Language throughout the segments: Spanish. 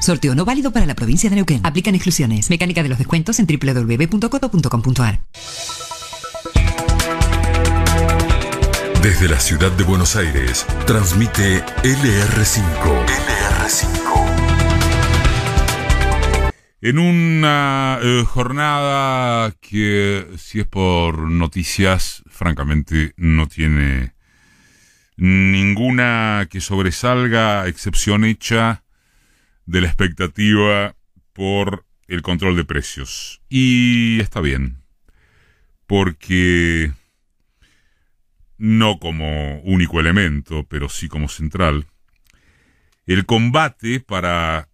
Sorteo no válido para la provincia de Neuquén. Aplican exclusiones. Mecánica de los descuentos en www.coto.com.ar Desde la ciudad de Buenos Aires, transmite LR5. LR5. En una eh, jornada que, si es por noticias, francamente no tiene ninguna que sobresalga, excepción hecha de la expectativa por el control de precios. Y está bien, porque no como único elemento, pero sí como central, el combate para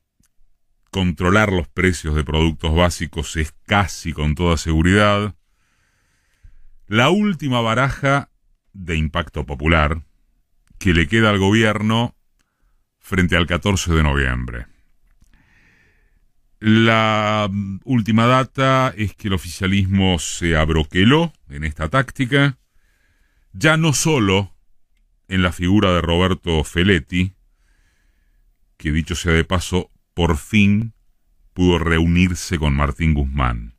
controlar los precios de productos básicos es casi con toda seguridad la última baraja de impacto popular que le queda al gobierno frente al 14 de noviembre. La mm, última data es que el oficialismo se abroqueló en esta táctica, ya no solo en la figura de Roberto Feletti, que dicho sea de paso, por fin pudo reunirse con Martín Guzmán.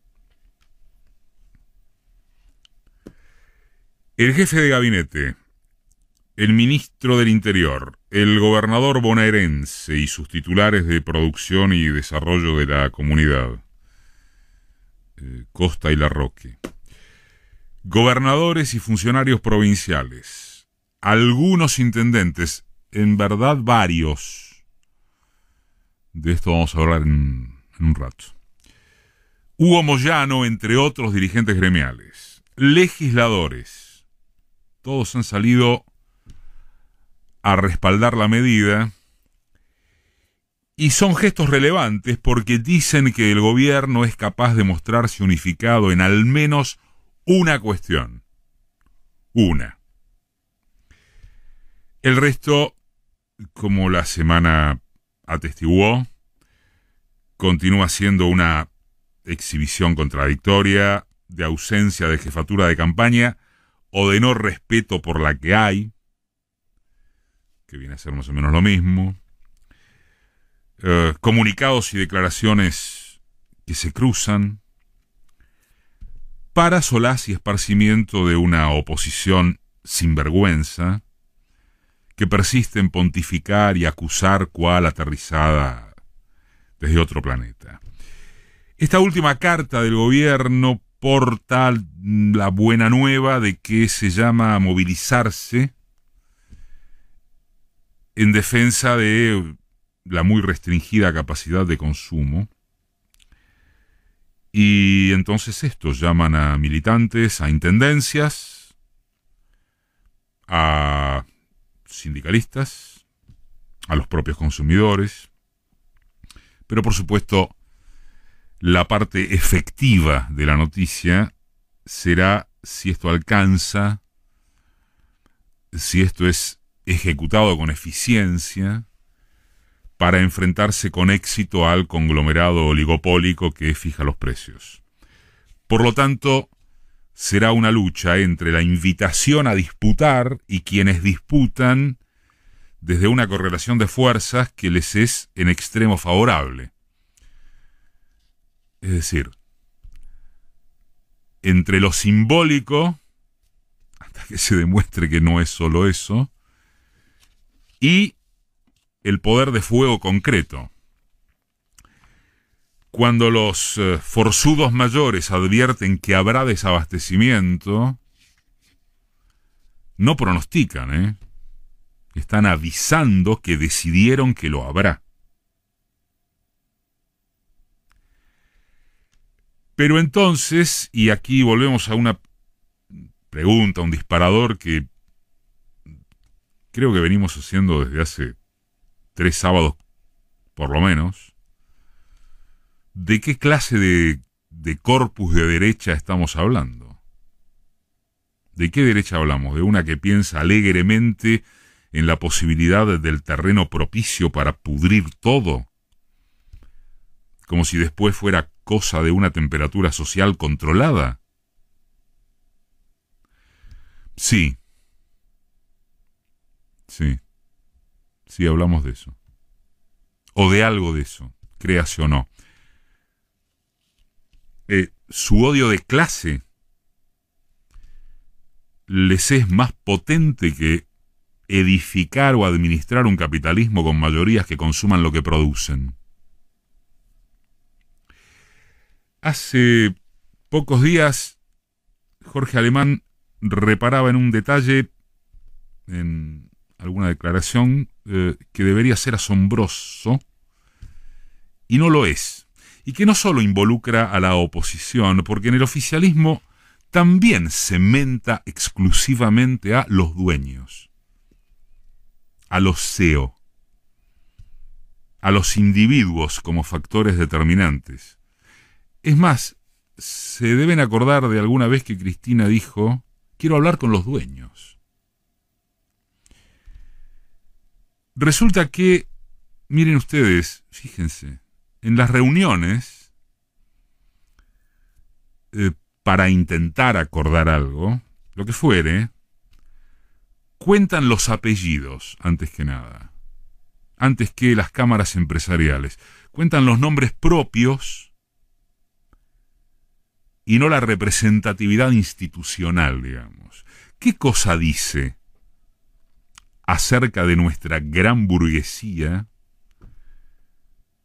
El jefe de gabinete, el ministro del Interior, el gobernador bonaerense y sus titulares de producción y desarrollo de la comunidad. Eh, Costa y Larroque. Gobernadores y funcionarios provinciales. Algunos intendentes, en verdad varios. De esto vamos a hablar en, en un rato. Hugo Moyano, entre otros dirigentes gremiales. Legisladores. Todos han salido a respaldar la medida. Y son gestos relevantes porque dicen que el gobierno es capaz de mostrarse unificado en al menos una cuestión. Una. El resto, como la semana atestiguó, continúa siendo una exhibición contradictoria de ausencia de jefatura de campaña o de no respeto por la que hay, que viene a ser más o menos lo mismo. Eh, comunicados y declaraciones que se cruzan para solaz y esparcimiento de una oposición sin vergüenza que persiste en pontificar y acusar cual aterrizada desde otro planeta. Esta última carta del gobierno porta la buena nueva de que se llama a movilizarse en defensa de la muy restringida capacidad de consumo. Y entonces estos llaman a militantes, a intendencias, a sindicalistas, a los propios consumidores, pero por supuesto la parte efectiva de la noticia será si esto alcanza, si esto es ejecutado con eficiencia para enfrentarse con éxito al conglomerado oligopólico que fija los precios. Por lo tanto, será una lucha entre la invitación a disputar y quienes disputan desde una correlación de fuerzas que les es en extremo favorable. Es decir, entre lo simbólico, hasta que se demuestre que no es solo eso, y el poder de fuego concreto. Cuando los eh, forzudos mayores advierten que habrá desabastecimiento, no pronostican, ¿eh? Están avisando que decidieron que lo habrá. Pero entonces, y aquí volvemos a una pregunta, un disparador que creo que venimos haciendo desde hace tres sábados, por lo menos, de qué clase de, corpus de derecha estamos hablando. ¿De qué derecha hablamos? ¿De una que piensa alegremente en la posibilidad del terreno propicio para pudrir todo? Como si después fuera cosa de una temperatura social controlada. Sí, Sí. Sí, hablamos de eso. O de algo de eso, créase o no. Eh, su odio de clase les es más potente que edificar o administrar un capitalismo con mayorías que consuman lo que producen. Hace pocos días, Jorge Alemán reparaba en un detalle en alguna declaración eh, que debería ser asombroso y no lo es. Y que no solo involucra a la oposición, porque en el oficialismo también se menta exclusivamente a los dueños, a los CEO, a los individuos como factores determinantes. Es más, se deben acordar de alguna vez que Cristina dijo, quiero hablar con los dueños. Resulta que, miren ustedes, fíjense, en las reuniones, eh, para intentar acordar algo, lo que fuere, cuentan los apellidos antes que nada, antes que las cámaras empresariales, cuentan los nombres propios y no la representatividad institucional, digamos. ¿Qué cosa dice acerca de nuestra gran burguesía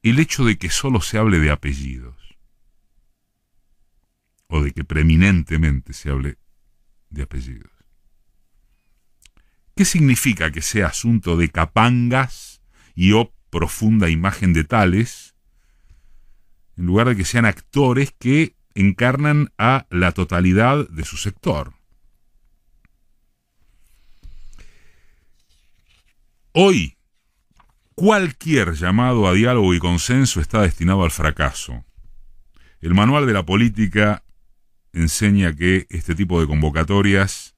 el hecho de que solo se hable de apellidos, o de que preeminentemente se hable de apellidos. ¿Qué significa que sea asunto de capangas y o profunda imagen de tales, en lugar de que sean actores que encarnan a la totalidad de su sector? Hoy, cualquier llamado a diálogo y consenso está destinado al fracaso. El manual de la política enseña que este tipo de convocatorias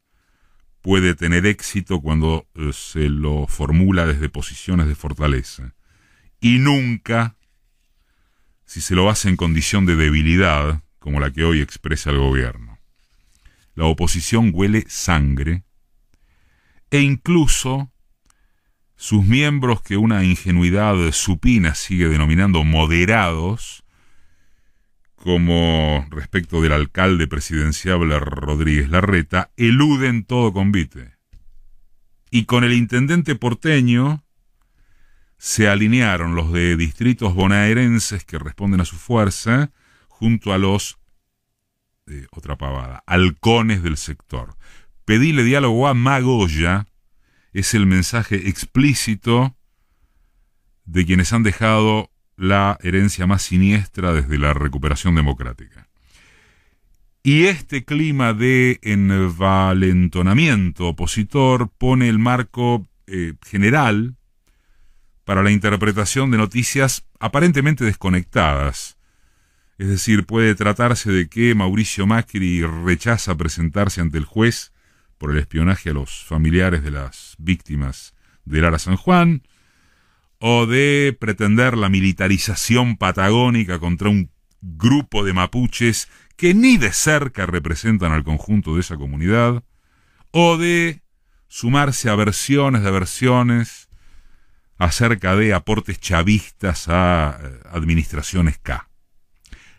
puede tener éxito cuando eh, se lo formula desde posiciones de fortaleza. Y nunca si se lo hace en condición de debilidad, como la que hoy expresa el gobierno. La oposición huele sangre e incluso sus miembros que una ingenuidad supina sigue denominando moderados, como respecto del alcalde presidenciable Rodríguez Larreta, eluden todo convite. Y con el intendente porteño se alinearon los de distritos bonaerenses que responden a su fuerza junto a los, de eh, otra pavada, halcones del sector. Pedíle diálogo a Magoya, es el mensaje explícito de quienes han dejado la herencia más siniestra desde la recuperación democrática. Y este clima de envalentonamiento opositor pone el marco eh, general para la interpretación de noticias aparentemente desconectadas. Es decir, puede tratarse de que Mauricio Macri rechaza presentarse ante el juez por el espionaje a los familiares de las víctimas de ARA San Juan, o de pretender la militarización patagónica contra un grupo de mapuches que ni de cerca representan al conjunto de esa comunidad, o de sumarse a versiones de versiones acerca de aportes chavistas a eh, administraciones K.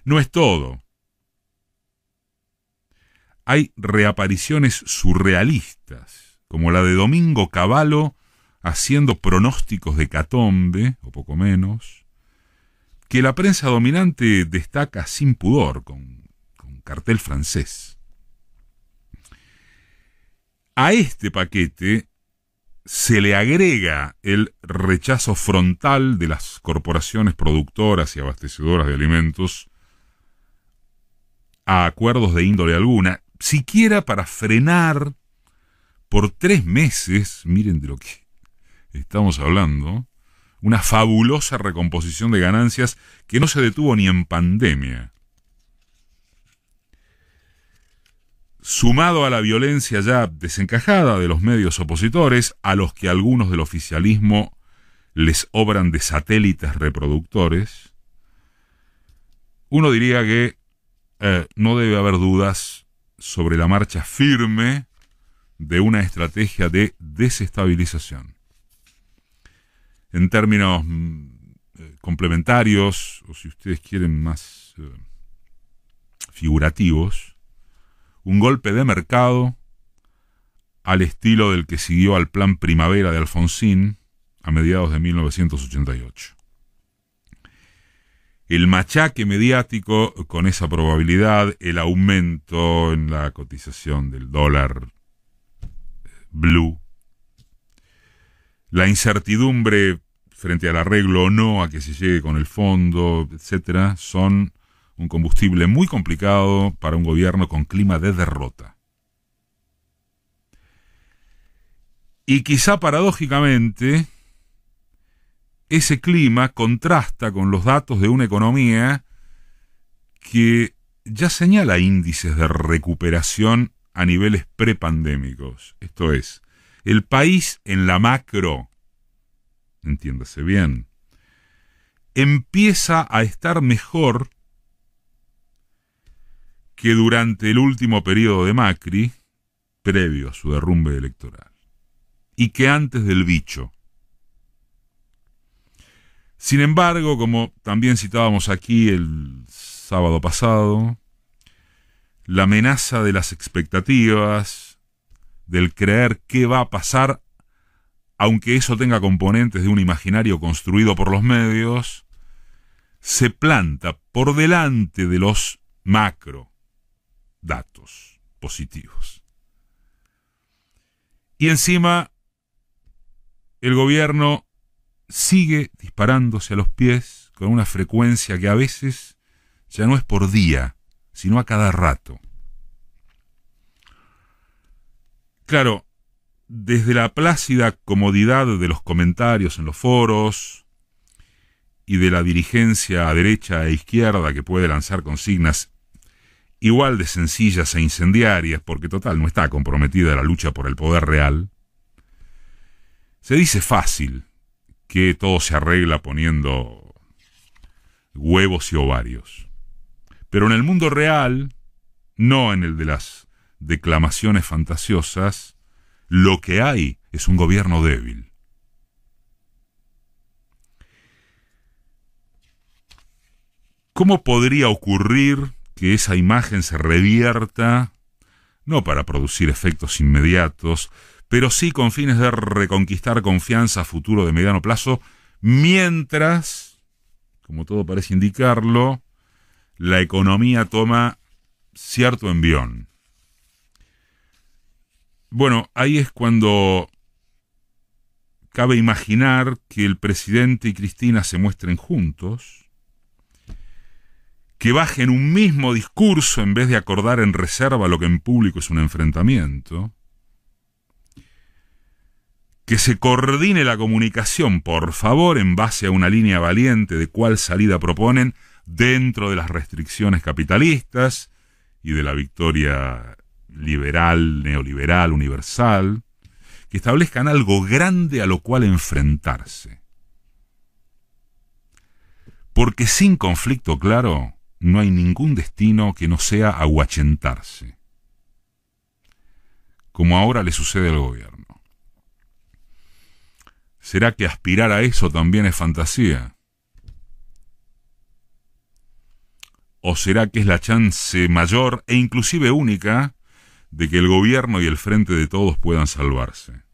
No es todo hay reapariciones surrealistas, como la de Domingo Cavallo haciendo pronósticos de catombe, o poco menos, que la prensa dominante destaca sin pudor, con, con cartel francés. A este paquete se le agrega el rechazo frontal de las corporaciones productoras y abastecedoras de alimentos a acuerdos de índole alguna, siquiera para frenar por tres meses, miren de lo que estamos hablando, una fabulosa recomposición de ganancias que no se detuvo ni en pandemia. Sumado a la violencia ya desencajada de los medios opositores, a los que algunos del oficialismo les obran de satélites reproductores, uno diría que eh, no debe haber dudas sobre la marcha firme de una estrategia de desestabilización. En términos mm, eh, complementarios, o si ustedes quieren más eh, figurativos, un golpe de mercado al estilo del que siguió al plan primavera de Alfonsín a mediados de 1988 el machaque mediático con esa probabilidad, el aumento en la cotización del dólar eh, blue, la incertidumbre frente al arreglo o no a que se llegue con el fondo, etcétera, son un combustible muy complicado para un gobierno con clima de derrota. Y quizá paradójicamente, ese clima contrasta con los datos de una economía que ya señala índices de recuperación a niveles prepandémicos. Esto es, el país en la macro, entiéndase bien, empieza a estar mejor que durante el último periodo de Macri, previo a su derrumbe electoral, y que antes del bicho. Sin embargo, como también citábamos aquí el sábado pasado, la amenaza de las expectativas, del creer qué va a pasar, aunque eso tenga componentes de un imaginario construido por los medios, se planta por delante de los macro datos positivos. Y encima, el gobierno sigue disparándose a los pies con una frecuencia que a veces ya no es por día, sino a cada rato. Claro, desde la plácida comodidad de los comentarios en los foros y de la dirigencia a derecha e izquierda que puede lanzar consignas igual de sencillas e incendiarias, porque total no está comprometida la lucha por el poder real, se dice fácil que todo se arregla poniendo huevos y ovarios. Pero en el mundo real, no en el de las declamaciones fantasiosas, lo que hay es un gobierno débil. ¿Cómo podría ocurrir que esa imagen se revierta, no para producir efectos inmediatos, pero sí con fines de reconquistar confianza a futuro de mediano plazo, mientras, como todo parece indicarlo, la economía toma cierto envión. Bueno, ahí es cuando cabe imaginar que el presidente y Cristina se muestren juntos, que bajen un mismo discurso en vez de acordar en reserva lo que en público es un enfrentamiento, que se coordine la comunicación, por favor, en base a una línea valiente de cuál salida proponen dentro de las restricciones capitalistas y de la victoria liberal, neoliberal, universal, que establezcan algo grande a lo cual enfrentarse. Porque sin conflicto claro, no hay ningún destino que no sea aguachentarse, como ahora le sucede al gobierno. ¿Será que aspirar a eso también es fantasía? ¿O será que es la chance mayor e inclusive única de que el gobierno y el frente de todos puedan salvarse?